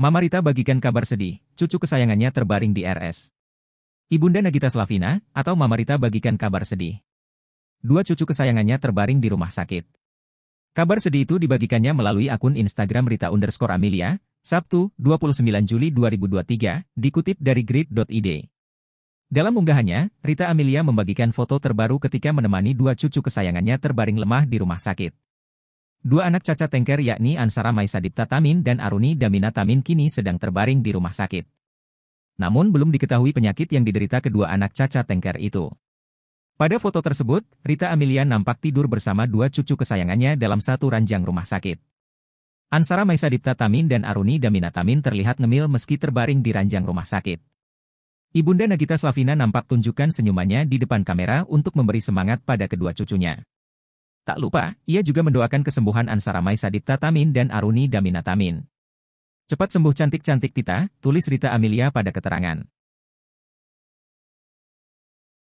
Mama Rita bagikan kabar sedih, cucu kesayangannya terbaring di RS. Ibunda Nagita Slavina, atau Mama Rita bagikan kabar sedih. Dua cucu kesayangannya terbaring di rumah sakit. Kabar sedih itu dibagikannya melalui akun Instagram Rita underscore Amelia, Sabtu, 29 Juli 2023, dikutip dari grid.id. Dalam unggahannya, Rita Amelia membagikan foto terbaru ketika menemani dua cucu kesayangannya terbaring lemah di rumah sakit. Dua anak Caca Tengker yakni Ansara Dipta Tamin dan Aruni Damina Tamin kini sedang terbaring di rumah sakit. Namun belum diketahui penyakit yang diderita kedua anak Caca Tengker itu. Pada foto tersebut, Rita Amelia nampak tidur bersama dua cucu kesayangannya dalam satu ranjang rumah sakit. Ansara Dipta Tamin dan Aruni Damina Tamin terlihat ngemil meski terbaring di ranjang rumah sakit. Ibunda Nagita Slavina nampak tunjukkan senyumannya di depan kamera untuk memberi semangat pada kedua cucunya. Tak lupa, ia juga mendoakan kesembuhan Ansaramai Sadipta Tamin dan Aruni Daminatamin. Cepat sembuh cantik-cantik Tita, tulis Rita Amelia pada keterangan.